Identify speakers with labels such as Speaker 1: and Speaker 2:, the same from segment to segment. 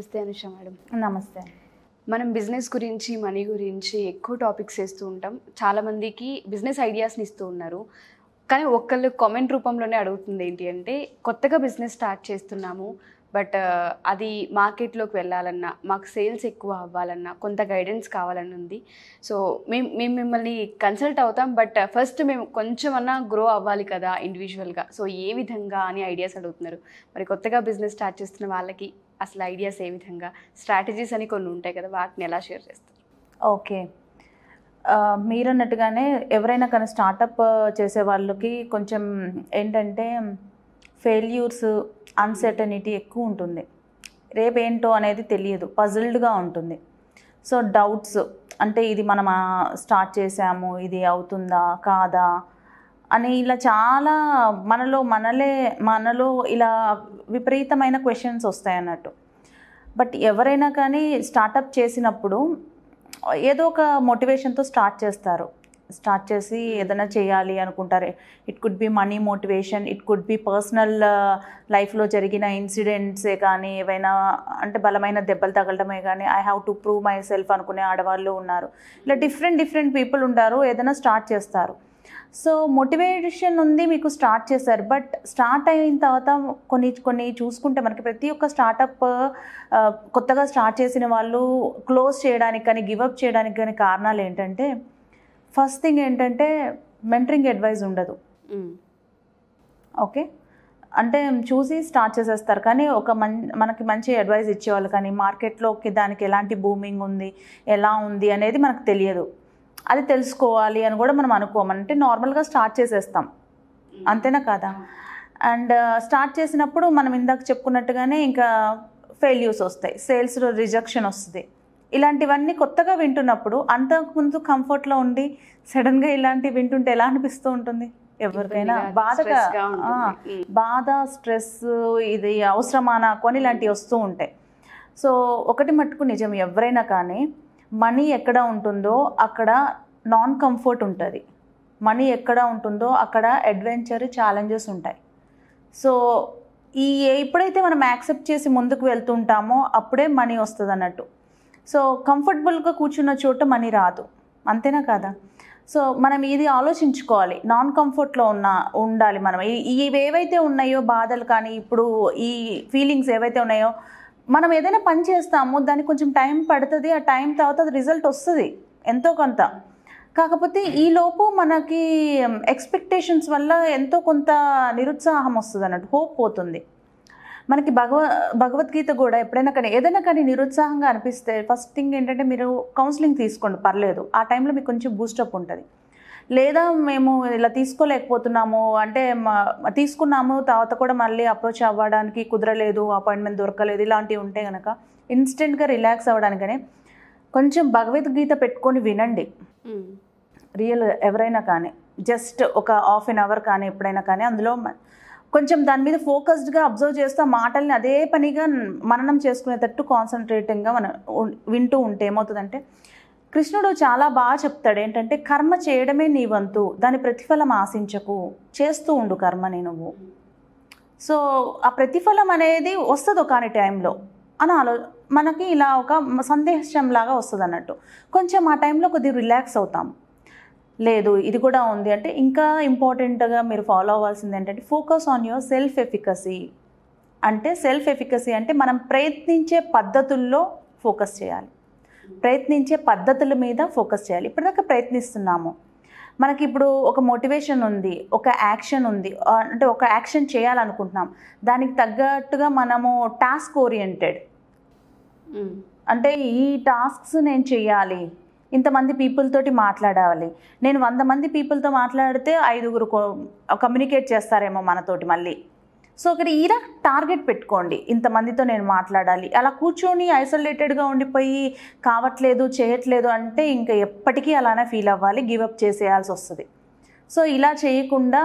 Speaker 1: నమస్తే అనుష మేడం నమస్తే మనం బిజినెస్ గురించి మనీ గురించి ఎక్కువ టాపిక్స్ వేస్తూ ఉంటాం చాలామందికి బిజినెస్ ఐడియాస్ని ఇస్తూ ఉన్నారు కానీ ఒక్కళ్ళు కామెంట్ రూపంలోనే అడుగుతుంది ఏంటి అంటే కొత్తగా బిజినెస్ స్టార్ట్ చేస్తున్నాము బట్ అది మార్కెట్లోకి వెళ్ళాలన్నా మాకు సేల్స్ ఎక్కువ అవ్వాలన్నా కొంత గైడెన్స్ కావాలని ఉంది సో మేము మేము మిమ్మల్ని కన్సల్ట్ అవుతాం బట్ ఫస్ట్ మేము కొంచెం అన్నా గ్రో అవ్వాలి కదా ఇండివిజువల్గా సో ఏ విధంగా అని ఐడియాస్ అడుగుతున్నారు మరి కొత్తగా బిజినెస్ స్టార్ట్ చేస్తున్న వాళ్ళకి అసలు ఐడియాస్ ఏ విధంగా స్ట్రాటజీస్ అని కొన్ని ఉంటాయి కదా వాటిని ఎలా షేర్ చేస్తారు
Speaker 2: ఓకే మీరు అన్నట్టుగానే ఎవరైనా కానీ స్టార్టప్ చేసే వాళ్ళకి కొంచెం ఏంటంటే ఫెయిల్యూర్స్ అన్సర్టనిటీ ఎక్కువ ఉంటుంది రేపు ఏంటో అనేది తెలియదు పజిల్డ్గా ఉంటుంది సో డౌట్స్ అంటే ఇది మనం స్టార్ట్ చేసాము ఇది అవుతుందా కాదా అని ఇలా చాలా మనలో మనలే మనలో ఇలా విపరీతమైన క్వశ్చన్స్ వస్తాయన్నట్టు బట్ ఎవరైనా కానీ స్టార్టప్ చేసినప్పుడు ఏదో ఒక మోటివేషన్తో స్టార్ట్ చేస్తారు స్టార్ట్ చేసి ఏదైనా చేయాలి అనుకుంటారు it could be money motivation it could be personal లైఫ్లో జరిగిన ఇన్సిడెంట్సే కానీ ఏవైనా అంటే బలమైన దెబ్బలు తగలడమే కానీ I have to prove myself అనుకునే ఆడవాళ్ళు ఉన్నారు ఇలా డిఫరెంట్ డిఫరెంట్ పీపుల్ ఉంటారు ఏదైనా స్టార్ట్ చేస్తారు సో మోటివేషన్ ఉంది మీకు స్టార్ట్ చేశారు బట్ స్టార్ట్ అయిన తర్వాత కొన్ని కొన్ని చూసుకుంటే మనకి ప్రతి ఒక్క స్టార్టప్ కొత్తగా స్టార్ట్ చేసిన వాళ్ళు క్లోజ్ చేయడానికి కానీ గివప్ చేయడానికి కానీ కారణాలు ఏంటంటే ఫస్ట్ థింగ్ ఏంటంటే మెంటరింగ్ అడ్వైజ్ ఉండదు ఓకే అంటే చూసి స్టార్ట్ చేసేస్తారు కానీ ఒక మన్ మనకి మంచి అడ్వైజ్ ఇచ్చేవాళ్ళు కానీ మార్కెట్లోకి దానికి ఎలాంటి బూమింగ్ ఉంది ఎలా ఉంది అనేది మనకు తెలియదు అది తెలుసుకోవాలి అని కూడా మనం అనుకోమంటే నార్మల్గా స్టార్ట్ చేసేస్తాం అంతేనా కదా అండ్ స్టార్ట్ చేసినప్పుడు మనం ఇందాక చెప్పుకున్నట్టుగానే ఇంకా ఫెయిల్యూస్ వస్తాయి సేల్స్లో రిజెక్షన్ వస్తుంది ఇలాంటివన్నీ కొత్తగా వింటున్నప్పుడు అంతకుముందు కంఫర్ట్లో ఉండి సడన్గా ఇలాంటివి వింటుంటే ఎలా అనిపిస్తూ ఉంటుంది ఎవరికైనా బాధగా బాధ స్ట్రెస్ ఇది అవసరమా నాకు అని ఇలాంటివి వస్తూ ఉంటాయి సో ఒకటి మట్టుకు నిజం ఎవరైనా కానీ మనీ ఎక్కడ ఉంటుందో అక్కడ నాన్ కంఫర్ట్ ఉంటుంది మనీ ఎక్కడ ఉంటుందో అక్కడ అడ్వెంచర్ ఛాలెంజెస్ ఉంటాయి సో ఈ ఎప్పుడైతే మనం యాక్సెప్ట్ చేసి ముందుకు వెళ్తుంటామో అప్పుడే మనీ వస్తుంది అన్నట్టు సో కంఫర్టబుల్గా కూర్చున్న చోట మనీ రాదు అంతేనా కదా సో మనం ఇది ఆలోచించుకోవాలి నాన్ కంఫర్ట్లో ఉన్న ఉండాలి మనం ఇవి ఏవైతే ఉన్నాయో బాధలు కానీ ఇప్పుడు ఈ ఫీలింగ్స్ ఏవైతే ఉన్నాయో మనం ఏదైనా పని చేస్తాము దానికి కొంచెం టైం పడుతుంది ఆ టైం తర్వాత అది రిజల్ట్ వస్తుంది ఎంతో కొంత కాకపోతే ఈలోపు మనకి ఎక్స్పెక్టేషన్స్ వల్ల ఎంతో కొంత నిరుత్సాహం వస్తుంది అన్నట్టు హోప్ పోతుంది మనకి భగవ భగవద్గీత కూడా ఎప్పుడైనా కానీ ఏదైనా కానీ నిరుత్సాహంగా అనిపిస్తే ఫస్ట్ థింగ్ ఏంటంటే మీరు కౌన్సిలింగ్ తీసుకోండి పర్లేదు ఆ టైంలో మీకు కొంచెం బూస్టప్ ఉంటుంది లేదా మేము ఇలా తీసుకోలేకపోతున్నాము అంటే తీసుకున్నాము తర్వాత కూడా మళ్ళీ అప్రోచ్ అవ్వడానికి కుదరలేదు అపాయింట్మెంట్ దొరకలేదు ఇలాంటివి ఉంటే కనుక ఇన్స్టెంట్గా రిలాక్స్ అవ్వడానికనే కొంచెం భగవద్గీత పెట్టుకొని వినండి రియల్ ఎవరైనా కానీ జస్ట్ ఒక హాఫ్ ఎన్ అవర్ కానీ ఎప్పుడైనా కానీ అందులో కొంచెం దాని మీద ఫోకస్డ్గా అబ్జర్వ్ చేస్తూ మాటల్ని అదే పనిగా మననం చేసుకునేటట్టు కాన్సన్ట్రేటింగ్గా మనం వింటూ ఉంటే ఏమవుతుందంటే కృష్ణుడు చాలా బాగా చెప్తాడు ఏంటంటే కర్మ చేయడమే నీ వంతు దాని ప్రతిఫలం ఆశించకు చేస్తూ ఉండు కర్మని నువ్వు సో ఆ ప్రతిఫలం అనేది వస్తుంది ఒకని టైంలో అని ఆలో మనకి ఇలా ఒక సందేశంలాగా వస్తుంది అన్నట్టు కొంచెం ఆ టైంలో కొద్దిగా రిలాక్స్ అవుతాం లేదు ఇది కూడా ఉంది అంటే ఇంకా ఇంపార్టెంట్గా మీరు ఫాలో అవ్వాల్సింది ఏంటంటే focus on your self efficacy అంటే సెల్ఫ్ ఎఫికసీ అంటే మనం ప్రయత్నించే పద్ధతుల్లో ఫోకస్ చేయాలి ప్రయత్నించే పద్ధతుల మీద ఫోకస్ చేయాలి ఇప్పటిదాకా ప్రయత్నిస్తున్నాము మనకి ఇప్పుడు ఒక మోటివేషన్ ఉంది ఒక యాక్షన్ ఉంది అంటే ఒక యాక్షన్ చేయాలనుకుంటున్నాం దానికి తగ్గట్టుగా మనము టాస్క్ ఓరియంటెడ్ అంటే ఈ టాస్క్స్ నేను చేయాలి ఇంతమంది పీపుల్ తోటి మాట్లాడాలి నేను వంద మంది పీపుల్తో మాట్లాడితే ఐదుగురు కమ్యూనికేట్ చేస్తారేమో మనతోటి మళ్ళీ సో ఇక్కడ ఈరా టార్గెట్ పెట్టుకోండి ఇంతమందితో నేను మాట్లాడాలి అలా కూర్చొని ఐసోలేటెడ్గా ఉండిపోయి కావట్లేదు చేయట్లేదు అంటే ఇంకా ఎప్పటికీ అలానే ఫీల్ అవ్వాలి గివప్ చేసేయాల్సి వస్తుంది సో ఇలా చేయకుండా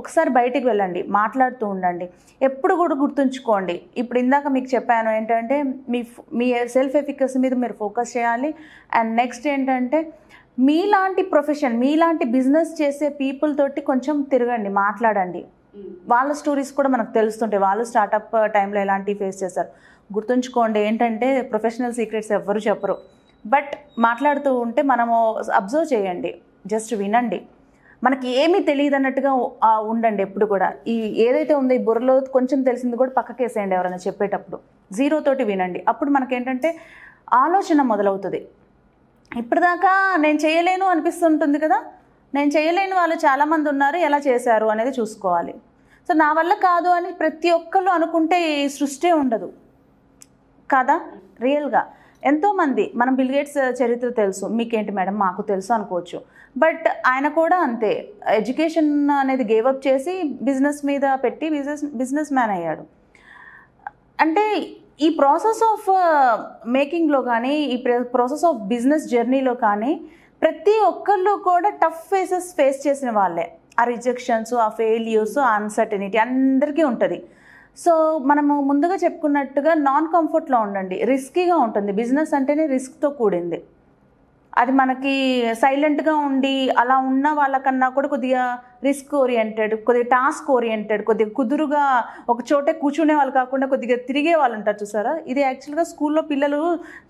Speaker 2: ఒకసారి బయటికి వెళ్ళండి మాట్లాడుతూ ఉండండి ఎప్పుడు కూడా గుర్తుంచుకోండి ఇప్పుడు ఇందాక మీకు చెప్పాను ఏంటంటే మీ మీ సెల్ఫ్ ఎఫికసీ మీద మీరు ఫోకస్ చేయాలి అండ్ నెక్స్ట్ ఏంటంటే మీలాంటి ప్రొఫెషన్ మీలాంటి బిజినెస్ చేసే పీపుల్ తోటి కొంచెం తిరగండి మాట్లాడండి వాళ్ళ స్టోరీస్ కూడా మనకు తెలుస్తుంటాయి వాళ్ళు స్టార్టప్ టైంలో ఎలాంటివి ఫేస్ చేశారు గుర్తుంచుకోండి ఏంటంటే ప్రొఫెషనల్ సీక్రెట్స్ ఎవ్వరు చెప్పరు బట్ మాట్లాడుతూ ఉంటే మనము అబ్జర్వ్ చేయండి జస్ట్ వినండి మనకి ఏమీ తెలియదు అన్నట్టుగా ఉండండి ఎప్పుడు కూడా ఈ ఏదైతే ఉందో ఈ బుర్రలో కొంచెం తెలిసింది కూడా పక్కకేసేయండి ఎవరైనా చెప్పేటప్పుడు జీరో తోటి వినండి అప్పుడు మనకేంటంటే ఆలోచన మొదలవుతుంది ఇప్పటిదాకా నేను చేయలేను అనిపిస్తుంటుంది కదా నేను చేయలేని వాళ్ళు చాలామంది ఉన్నారు ఎలా చేశారు అనేది చూసుకోవాలి సో నా వల్ల కాదు అని ప్రతి ఒక్కళ్ళు అనుకుంటే ఈ సృష్టి ఉండదు కదా రియల్గా ఎంతోమంది మనం బిల్గేట్స్ చరిత్ర తెలుసు మీకేంటి మేడం మాకు తెలుసు అనుకోవచ్చు బట్ ఆయన కూడా అంతే ఎడ్యుకేషన్ అనేది గేవప్ చేసి బిజినెస్ మీద పెట్టి బిజినెస్ బిజినెస్ మ్యాన్ అయ్యాడు అంటే ఈ ప్రాసెస్ ఆఫ్ మేకింగ్లో కానీ ఈ ప్రాసెస్ ఆఫ్ బిజినెస్ జర్నీలో కానీ ప్రతి ఒక్కళ్ళు కూడా టఫ్ ఫేసెస్ ఫేస్ చేసిన వాళ్ళే ఆ రిజెక్షన్స్ ఆ ఫెయిల్యూర్స్ ఆ అన్సర్టనిటీ అందరికీ ఉంటుంది సో మనము ముందుగా చెప్పుకున్నట్టుగా నాన్ కంఫర్ట్లో ఉండండి రిస్కీగా ఉంటుంది బిజినెస్ అంటేనే రిస్క్తో కూడింది అది మనకి సైలెంట్గా ఉండి అలా ఉన్న వాళ్ళకన్నా కూడా కొద్దిగా రిస్క్ ఓరియంటెడ్ కొద్దిగా టాస్క్ ఓరియంటెడ్ కొద్దిగా కుదురుగా ఒక చోటే కూర్చునే వాళ్ళు కాకుండా కొద్దిగా తిరిగే వాళ్ళు ఉంటారు చూసారా ఇది యాక్చువల్గా స్కూల్లో పిల్లలు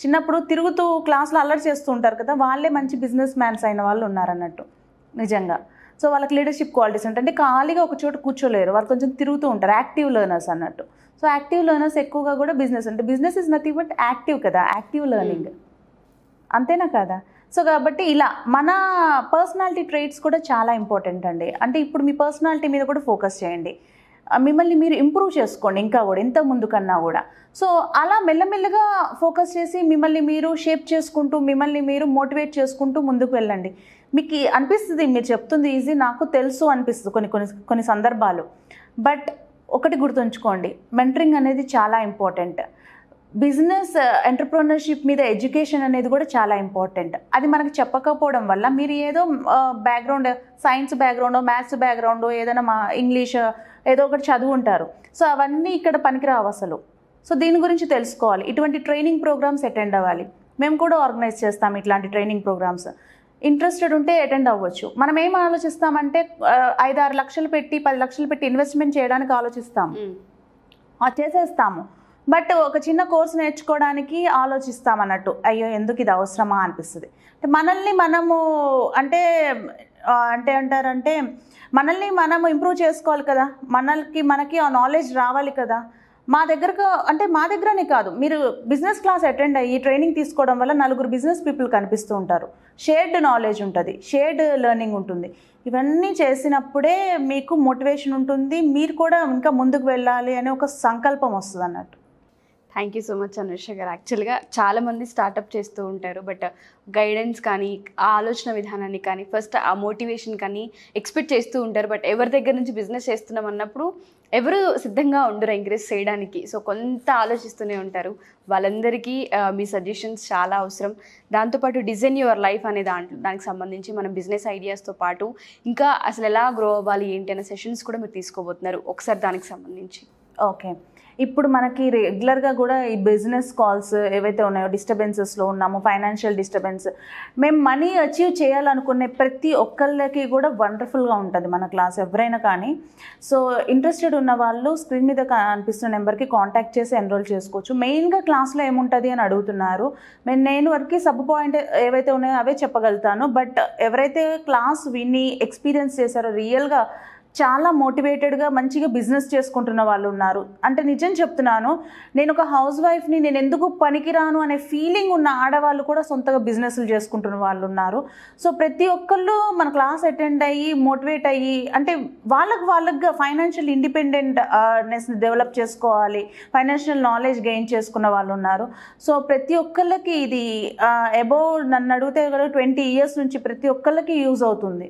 Speaker 2: చిన్నప్పుడు తిరుగుతూ క్లాస్లో అల్లరి చేస్తూ ఉంటారు కదా వాళ్ళే మంచి బిజినెస్ మ్యాన్స్ అయిన వాళ్ళు ఉన్నారన్నట్టు నిజంగా సో వాళ్ళకి లీడర్షిప్ క్వాలిటీస్ ఉంటాయి అంటే ఖాళీగా ఒక చోట కూర్చోలేరు వాళ్ళు కొంచెం తిరుగుతూ ఉంటారు యాక్టివ్ లెర్నర్స్ అన్నట్టు సో యాక్టివ్ లెర్నర్స్ ఎక్కువగా కూడా బిజినెస్ అంటే business is nothing but active కదా యాక్టివ్ లెర్నింగ్ hmm. అంతేనా కదా సో కాబట్టి ఇలా మన పర్సనాలిటీ ట్రైట్స్ కూడా చాలా ఇంపార్టెంట్ అండి అంటే ఇప్పుడు మీ పర్సనాలిటీ మీద కూడా ఫోకస్ చేయండి మిమ్మల్ని మీరు ఇంప్రూవ్ చేసుకోండి ఇంకా కూడా ఇంత ముందు కన్నా కూడా సో అలా మెల్లమెల్లగా ఫోకస్ చేసి మిమ్మల్ని మీరు షేప్ చేసుకుంటూ మిమ్మల్ని మీరు మోటివేట్ చేసుకుంటూ ముందుకు వెళ్ళండి మీకు అనిపిస్తుంది మీరు చెప్తుంది ఈజీ నాకు తెలుసు అనిపిస్తుంది కొన్ని కొన్ని కొన్ని సందర్భాలు బట్ ఒకటి గుర్తుంచుకోండి మెంటరింగ్ అనేది చాలా ఇంపార్టెంట్ బిజినెస్ ఎంటర్ప్రోనర్షిప్ మీద ఎడ్యుకేషన్ అనేది కూడా చాలా ఇంపార్టెంట్ అది మనకు చెప్పకపోవడం వల్ల మీరు ఏదో background science background maths background ఏదైనా మా ఇంగ్లీష్ ఏదో ఒకటి చదువు ఉంటారు సో అవన్నీ ఇక్కడ పనికిరావు అసలు సో దీని గురించి తెలుసుకోవాలి ఇటువంటి ట్రైనింగ్ ప్రోగ్రామ్స్ అటెండ్ అవ్వాలి మేము కూడా ఆర్గనైజ్ చేస్తాం ఇట్లాంటి ట్రైనింగ్ ప్రోగ్రామ్స్ ఇంట్రెస్టెడ్ ఉంటే అటెండ్ అవ్వచ్చు మనం ఏం ఆలోచిస్తామంటే ఐదారు లక్షలు పెట్టి పది లక్షలు పెట్టి ఇన్వెస్ట్మెంట్ చేయడానికి ఆలోచిస్తాము చేసేస్తాము బట్ ఒక చిన్న కోర్స్ నేర్చుకోవడానికి ఆలోచిస్తామన్నట్టు అయ్యో ఎందుకు ఇది అవసరమా అనిపిస్తుంది మనల్ని మనము అంటే అంటే అంటారంటే మనల్ని మనం ఇంప్రూవ్ చేసుకోవాలి కదా మనల్కి మనకి ఆ నాలెడ్జ్ రావాలి కదా మా దగ్గరకు అంటే మా దగ్గరనే కాదు మీరు బిజినెస్ క్లాస్ అటెండ్ అయ్యి ట్రైనింగ్ తీసుకోవడం వల్ల నలుగురు బిజినెస్ పీపుల్ కనిపిస్తూ ఉంటారు షేర్డ్ నాలెడ్జ్ ఉంటుంది షేర్డ్ లెర్నింగ్ ఉంటుంది ఇవన్నీ చేసినప్పుడే మీకు మోటివేషన్ ఉంటుంది మీరు కూడా ఇంకా ముందుకు వెళ్ళాలి అనే
Speaker 1: ఒక సంకల్పం వస్తుంది అన్నట్టు thank you so much Anusha గారు యాక్చువల్గా చాలామంది స్టార్టప్ చేస్తూ ఉంటారు బట్ గైడెన్స్ కానీ ఆ ఆలోచన విధానాన్ని కానీ ఫస్ట్ ఆ మోటివేషన్ కానీ ఎక్స్పెక్ట్ చేస్తూ ఉంటారు బట్ ఎవరి దగ్గర నుంచి బిజినెస్ చేస్తున్నాం అన్నప్పుడు ఎవరు సిద్ధంగా ఉండరు ఎంకరేజ్ చేయడానికి సో కొంత ఆలోచిస్తూనే ఉంటారు వాళ్ళందరికీ మీ సజెషన్స్ చాలా అవసరం దాంతోపాటు డిజైన్ యువర్ లైఫ్ అనే దాంట్లో దానికి సంబంధించి మనం బిజినెస్ ఐడియాస్తో పాటు ఇంకా అసలు ఎలా గ్రో అవ్వాలి ఏంటి అనే సెషన్స్ కూడా మీరు తీసుకోబోతున్నారు ఒకసారి దానికి సంబంధించి
Speaker 2: ఓకే ఇప్పుడు మనకి రెగ్యులర్గా కూడా ఈ బిజినెస్ కాల్స్ ఏవైతే ఉన్నాయో డిస్టర్బెన్సెస్లో ఉన్నామో ఫైనాన్షియల్ డిస్టర్బెన్స్ మేము మనీ అచీవ్ చేయాలనుకునే ప్రతి ఒక్కళ్ళకి కూడా వండర్ఫుల్గా ఉంటుంది మన క్లాస్ ఎవరైనా కానీ సో ఇంట్రెస్టెడ్ ఉన్న వాళ్ళు స్క్రీన్ మీద అనిపిస్తున్న నెంబర్కి కాంటాక్ట్ చేసి ఎన్రోల్ చేసుకోవచ్చు మెయిన్గా క్లాస్లో ఏముంటుంది అని అడుగుతున్నారు మేము నేను వరకు సబ్ పాయింట్ ఏవైతే ఉన్నాయో అవే చెప్పగలుగుతాను బట్ ఎవరైతే క్లాస్ విని ఎక్స్పీరియన్స్ చేశారో రియల్గా చాలా మోటివేటెడ్గా మంచిగా బిజినెస్ చేసుకుంటున్న వాళ్ళు ఉన్నారు అంటే నిజం చెప్తున్నాను నేను ఒక హౌస్ వైఫ్ని నేను ఎందుకు పనికిరాను అనే ఫీలింగ్ ఉన్న ఆడవాళ్ళు కూడా సొంతగా బిజినెస్లు చేసుకుంటున్న వాళ్ళు ఉన్నారు సో ప్రతి ఒక్కళ్ళు మన క్లాస్ అటెండ్ అయ్యి మోటివేట్ అయ్యి అంటే వాళ్ళకు వాళ్ళగా ఫైనాన్షియల్ ఇండిపెండెంట్నెస్ని డెవలప్ చేసుకోవాలి ఫైనాన్షియల్ నాలెడ్జ్ గెయిన్ చేసుకున్న వాళ్ళు ఉన్నారు సో ప్రతి ఒక్కళ్ళకి ఇది అబౌవ్ నన్ను అడిగితే ట్వంటీ ఇయర్స్ నుంచి ప్రతి ఒక్కళ్ళకి యూజ్ అవుతుంది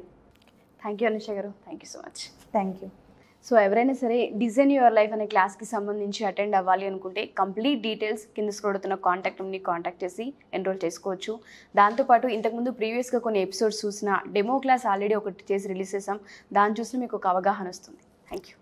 Speaker 1: థ్యాంక్ యూ అనిషా గారు thank you so much thank you so ఎవరైనా సరే డిజైన్ యువర్ లైఫ్ అనే క్లాస్కి సంబంధించి అటెండ్ అవ్వాలి అనుకుంటే కంప్లీట్ డీటెయిల్స్ కింద స్క్రోడుతున్న కాంటాక్ట్ నుండి కాంటాక్ట్ చేసి ఎన్రోల్ చేసుకోవచ్చు దాంతోపాటు ఇంతకుముందు ప్రీవియస్గా కొన్ని ఎపిసోడ్స్ చూసిన డెమో క్లాస్ ఆల్రెడీ ఒకటి చేసి రిలీజ్ చేసాం దాన్ని చూసిన మీకు ఒక అవగాహన వస్తుంది థ్యాంక్ యూ